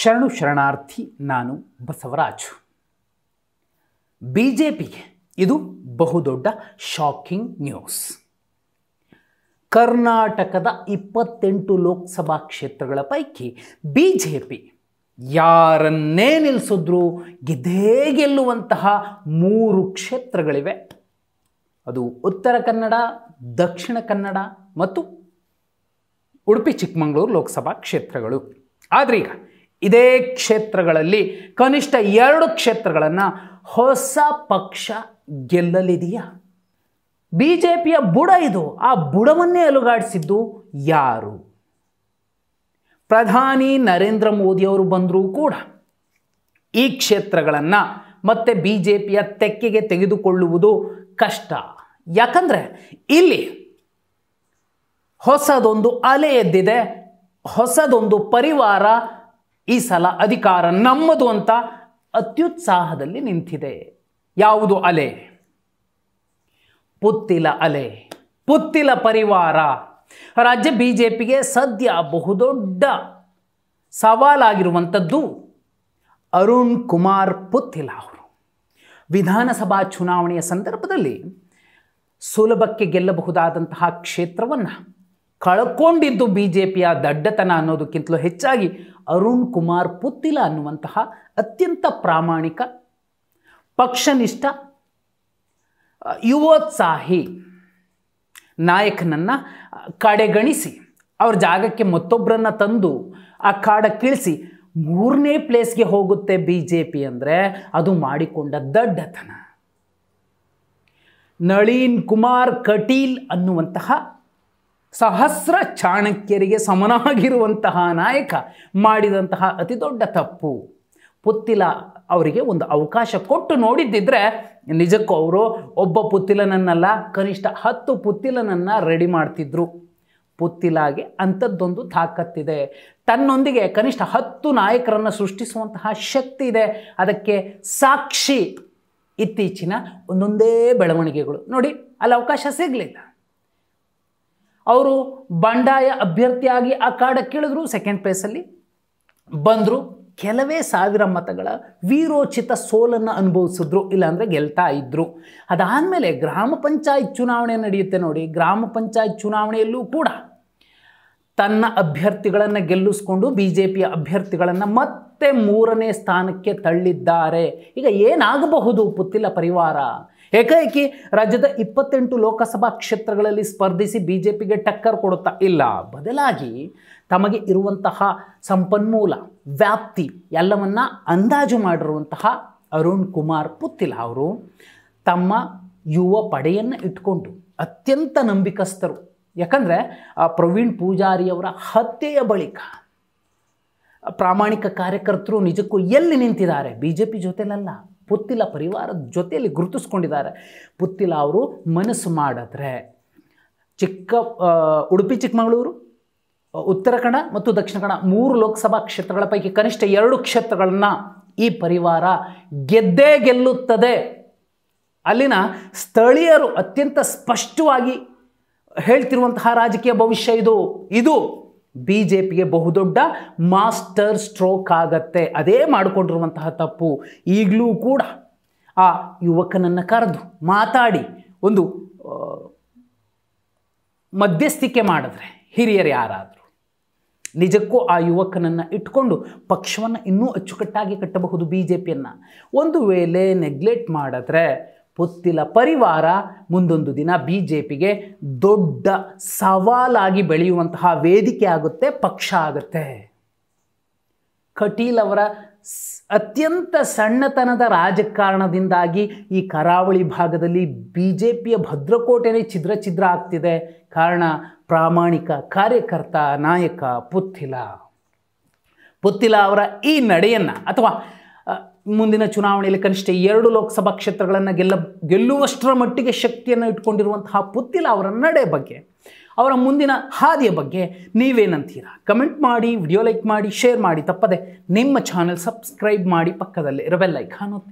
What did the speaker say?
ಶರಣು ಶರಣಾರ್ಥಿ ನಾನು ಬಸವರಾಜ್ ಬಿ ಜೆ ಪಿಗೆ ಇದು ಬಹುದೊಡ್ಡ ಶಾಕಿಂಗ್ ನ್ಯೂಸ್ ಕರ್ನಾಟಕದ ಇಪ್ಪತ್ತೆಂಟು ಲೋಕಸಭಾ ಕ್ಷೇತ್ರಗಳ ಪೈಕಿ ಬಿ ಜೆ ಪಿ ಯಾರನ್ನೇ ನಿಲ್ಲಿಸಿದ್ರು ಗೆದ್ದೇ ಗೆಲ್ಲುವಂತಹ ಮೂರು ಕ್ಷೇತ್ರಗಳಿವೆ ಅದು ಉತ್ತರ ಕನ್ನಡ ದಕ್ಷಿಣ ಕನ್ನಡ ಮತ್ತು ಉಡುಪಿ ಚಿಕ್ಕಮಗಳೂರು ಲೋಕಸಭಾ ಕ್ಷೇತ್ರಗಳು ಆದ್ರೀಗ ಇದೇ ಕ್ಷೇತ್ರಗಳಲ್ಲಿ ಕನಿಷ್ಠ ಎರಡು ಕ್ಷೇತ್ರಗಳನ್ನು ಹೊಸ ಪಕ್ಷ ಗೆಲ್ಲಲಿದೆಯಾ ಬಿ ಜೆ ಪಿಯ ಬುಡ ಇದು ಆ ಬುಡವನ್ನೇ ಅಲುಗಾಡಿಸಿದ್ದು ಯಾರು ಪ್ರಧಾನಿ ನರೇಂದ್ರ ಮೋದಿಯವರು ಬಂದರೂ ಕೂಡ ಈ ಕ್ಷೇತ್ರಗಳನ್ನು ಮತ್ತೆ ಬಿ ಜೆ ಪಿಯ ತೆಕ್ಕೆಗೆ ತೆಗೆದುಕೊಳ್ಳುವುದು ಕಷ್ಟ ಯಾಕಂದರೆ ಇಲ್ಲಿ ಹೊಸದೊಂದು ಅಲೆ ಎದ್ದಿದೆ ಹೊಸದೊಂದು ಪರಿವಾರ ಈ ಸಲ ಅಧಿಕಾರ ನಮ್ಮದು ಅಂತ ಅತ್ಯುತ್ಸಾಹದಲ್ಲಿ ನಿಂತಿದೆ ಯಾವುದು ಅಲೆ ಪುತ್ತಿಲ ಅಲೆ ಪುತ್ತಿಲ ಪರಿವಾರ ರಾಜ್ಯ ಬಿ ಜೆ ಪಿಗೆ ಸದ್ಯ ಬಹುದೊಡ್ಡ ಸವಾಲಾಗಿರುವಂಥದ್ದು ಅರುಣ್ ಕುಮಾರ್ ಪುತ್ತಿಲ ಅವರು ವಿಧಾನಸಭಾ ಚುನಾವಣೆಯ ಸಂದರ್ಭದಲ್ಲಿ ಸುಲಭಕ್ಕೆ ಗೆಲ್ಲಬಹುದಾದಂತಹ ಕ್ಷೇತ್ರವನ್ನು ಕಳ್ಕೊಂಡಿದ್ದು ಬಿ ಜೆ ಪಿಯ ದಡ್ಡತನ ಅನ್ನೋದಕ್ಕಿಂತಲೂ ಹೆಚ್ಚಾಗಿ ಅರುಣ್ ಕುಮಾರ್ ಪುತ್ತಿಲ ಅನ್ನುವಂತಹ ಅತ್ಯಂತ ಪ್ರಾಮಾಣಿಕ ಪಕ್ಷನಿಷ್ಠ ಯುವೋತ್ಸಾಹಿ ನಾಯಕನನ್ನು ಕಡೆಗಣಿಸಿ ಅವ್ರ ಜಾಗಕ್ಕೆ ಮತ್ತೊಬ್ಬರನ್ನು ತಂದು ಆ ಕಾಡ ಕೀಳಿಸಿ ಮೂರನೇ ಪ್ಲೇಸ್ಗೆ ಹೋಗುತ್ತೆ ಬಿ ಜೆ ಪಿ ಅಂದರೆ ಅದು ಮಾಡಿಕೊಂಡ ದಡ್ಡತನ ನಳೀನ್ ಕುಮಾರ್ ಕಟೀಲ್ ಅನ್ನುವಂತಹ ಸಹಸ್ರ ಚಾಣಕ್ಯರಿಗೆ ಸಮನಾಗಿರುವಂತಹ ನಾಯಕ ಮಾಡಿದಂತಹ ಅತಿ ದೊಡ್ಡ ತಪ್ಪು ಪುತ್ತಿಲ ಅವರಿಗೆ ಒಂದು ಅವಕಾಶ ಕೊಟ್ಟು ನೋಡಿದ್ದಿದ್ರೆ ನಿಜಕ್ಕೂ ಅವರು ಒಬ್ಬ ಪುತ್ತಿಲನನ್ನಲ್ಲ ಕನಿಷ್ಠ ಹತ್ತು ಪುತ್ತಿಲನನ್ನು ರೆಡಿ ಮಾಡ್ತಿದ್ರು ಪುತ್ತಿಲಾಗೆ ಅಂಥದ್ದೊಂದು ತಾಕತ್ತಿದೆ ತನ್ನೊಂದಿಗೆ ಕನಿಷ್ಠ ಹತ್ತು ನಾಯಕರನ್ನು ಸೃಷ್ಟಿಸುವಂತಹ ಶಕ್ತಿ ಇದೆ ಅದಕ್ಕೆ ಸಾಕ್ಷಿ ಇತ್ತೀಚಿನ ಒಂದೊಂದೇ ಬೆಳವಣಿಗೆಗಳು ನೋಡಿ ಅಲ್ಲಿ ಅವಕಾಶ ಸಿಗಲಿಲ್ಲ ಅವರು ಬಂಡಾಯ ಅಭ್ಯರ್ಥಿಯಾಗಿ ಆ ಕೇಳಿದ್ರು ಸೆಕೆಂಡ್ ಪ್ಲೇಸಲ್ಲಿ ಬಂದರು ಕೆಲವೇ ಸಾವಿರ ಮತಗಳ ವೀರೋಚಿತ ಸೋಲನ್ನು ಅನುಭವಿಸಿದ್ರು ಇಲ್ಲಾಂದರೆ ಗೆಲ್ತಾ ಇದ್ದರು ಅದಾದಮೇಲೆ ಗ್ರಾಮ ಪಂಚಾಯತ್ ಚುನಾವಣೆ ನಡೆಯುತ್ತೆ ನೋಡಿ ಗ್ರಾಮ ಪಂಚಾಯತ್ ಚುನಾವಣೆಯಲ್ಲೂ ಕೂಡ ತನ್ನ ಅಭ್ಯರ್ಥಿಗಳನ್ನು ಗೆಲ್ಲಿಸ್ಕೊಂಡು ಬಿ ಜೆ ಪಿಯ ಅಭ್ಯರ್ಥಿಗಳನ್ನು ಮತ್ತೆ ಮೂರನೇ ಸ್ಥಾನಕ್ಕೆ ತಳ್ಳಿದ್ದಾರೆ ಈಗ ಏನಾಗಬಹುದು ಪುತ್ತಿಲ್ಲ ಪರಿವಾರ ಏಕಾಏಕಿ ರಾಜ್ಯದ ಇಪ್ಪತ್ತೆಂಟು ಲೋಕಸಭಾ ಕ್ಷೇತ್ರಗಳಲ್ಲಿ ಸ್ಪರ್ಧಿಸಿ ಬಿ ಜೆ ಪಿಗೆ ಟಕ್ಕರ್ ಕೊಡುತ್ತಾ ಇಲ್ಲ ಬದಲಾಗಿ ತಮಗೆ ಇರುವಂತಹ ಸಂಪನ್ಮೂಲ ವ್ಯಾಪ್ತಿ ಎಲ್ಲವನ್ನ ಅಂದಾಜು ಮಾಡಿರುವಂತಹ ಅರುಣ್ ಕುಮಾರ್ ಪುತ್ತಿಲ ಅವರು ತಮ್ಮ ಯುವ ಪಡೆಯನ್ನು ಇಟ್ಕೊಂಡು ಅತ್ಯಂತ ನಂಬಿಕಸ್ಥರು ಯಾಕಂದರೆ ಆ ಪ್ರವೀಣ್ ಪೂಜಾರಿಯವರ ಹತ್ಯೆಯ ಬಳಿಕ ಪ್ರಾಮಾಣಿಕ ಕಾರ್ಯಕರ್ತರು ನಿಜಕ್ಕೂ ಎಲ್ಲಿ ನಿಂತಿದ್ದಾರೆ ಬಿ ಜೆ ಪಿ ಜೊತೆಲಲ್ಲ ಪುತ್ತಿಲ ಪರಿವಾರದ ಜೊತೆಯಲ್ಲಿ ಗುರುತಿಸ್ಕೊಂಡಿದ್ದಾರೆ ಪುತ್ತಿಲ ಅವರು ಮನಸ್ಸು ಮಾಡಿದ್ರೆ ಚಿಕ್ಕ ಉಡುಪಿ ಚಿಕ್ಕಮಗಳೂರು ಉತ್ತರ ಕನ್ನಡ ಮತ್ತು ದಕ್ಷಿಣ ಕನ್ನಡ ಮೂರು ಲೋಕಸಭಾ ಕ್ಷೇತ್ರಗಳ ಪೈಕಿ ಕನಿಷ್ಠ ಎರಡು ಕ್ಷೇತ್ರಗಳನ್ನು ಈ ಪರಿವಾರ ಗೆದ್ದೇ ಗೆಲ್ಲುತ್ತದೆ ಅಲ್ಲಿನ ಸ್ಥಳೀಯರು ಅತ್ಯಂತ ಸ್ಪಷ್ಟವಾಗಿ ಹೇಳ್ತಿರುವಂತಹ ರಾಜಕೀಯ ಭವಿಷ್ಯ ಇದು ಇದು ಬಿ ಜೆ ಪಿಗೆ ಬಹುದೊಡ್ಡ ಮಾಸ್ಟರ್ ಸ್ಟ್ರೋಕ್ ಆಗತ್ತೆ ಅದೇ ಮಾಡಿಕೊಂಡಿರುವಂತಹ ತಪ್ಪು ಈಗಲೂ ಕೂಡ ಆ ಯುವಕನನ್ನು ಕರೆದು ಮಾತಾಡಿ ಒಂದು ಮಧ್ಯಸ್ಥಿಕೆ ಮಾಡಿದ್ರೆ ಹಿರಿಯರು ಯಾರಾದರೂ ನಿಜಕ್ಕೂ ಆ ಯುವಕನನ್ನು ಇಟ್ಕೊಂಡು ಪಕ್ಷವನ್ನು ಇನ್ನೂ ಅಚ್ಚುಕಟ್ಟಾಗಿ ಕಟ್ಟಬಹುದು ಬಿ ಜೆ ಪಿಯನ್ನು ಒಂದು ವೇಳೆ ನೆಗ್ಲೆಕ್ಟ್ ಮಾಡಿದ್ರೆ ಪುತ್ತಿಲ ಪರಿವಾರ ಮುಂದೊಂದು ದಿನ ಬಿ ಜೆ ಪಿಗೆ ದೊಡ್ಡ ಸವಾಲಾಗಿ ಬೆಳೆಯುವಂತಹ ವೇದಿಕೆ ಆಗುತ್ತೆ ಪಕ್ಷ ಆಗುತ್ತೆ ಕಟೀಲ್ ಅವರ ಅತ್ಯಂತ ಸಣ್ಣತನದ ರಾಜಕಾರಣದಿಂದಾಗಿ ಈ ಕರಾವಳಿ ಭಾಗದಲ್ಲಿ ಬಿ ಜೆ ಪಿಯ ಭದ್ರಕೋಟೆನೇ ಛಿದ್ರ ಛಿದ್ರ ಆಗ್ತಿದೆ ಕಾರಣ ಪ್ರಾಮಾಣಿಕ ಕಾರ್ಯಕರ್ತ ನಾಯಕ ಪುತ್ತಿಲ ಪುತ್ತಿಲ ಅವರ ಈ ನಡೆಯನ್ನು ಅಥವಾ ಮುಂದಿನ ಚುನಾವಣೆಯಲ್ಲಿ ಕನಿಷ್ಠ ಎರಡು ಲೋಕಸಭಾ ಕ್ಷೇತ್ರಗಳನ್ನು ಗೆಲ್ಲ ಗೆಲ್ಲುವಷ್ಟರ ಮಟ್ಟಿಗೆ ಶಕ್ತಿಯನ್ನು ಇಟ್ಕೊಂಡಿರುವಂತಹ ಪುತ್ತಿಲ ಅವರ ನಡೆ ಬಗ್ಗೆ ಅವರ ಮುಂದಿನ ಹಾದಿಯ ಬಗ್ಗೆ ನೀವೇನಂತೀರಾ ಕಮೆಂಟ್ ಮಾಡಿ ವಿಡಿಯೋ ಲೈಕ್ ಮಾಡಿ ಶೇರ್ ಮಾಡಿ ತಪ್ಪದೆ ನಿಮ್ಮ ಚಾನೆಲ್ ಸಬ್ಸ್ಕ್ರೈಬ್ ಮಾಡಿ ಪಕ್ಕದಲ್ಲಿ ಇರಬೆಲ್ಲೈಕ್ ಹಾನು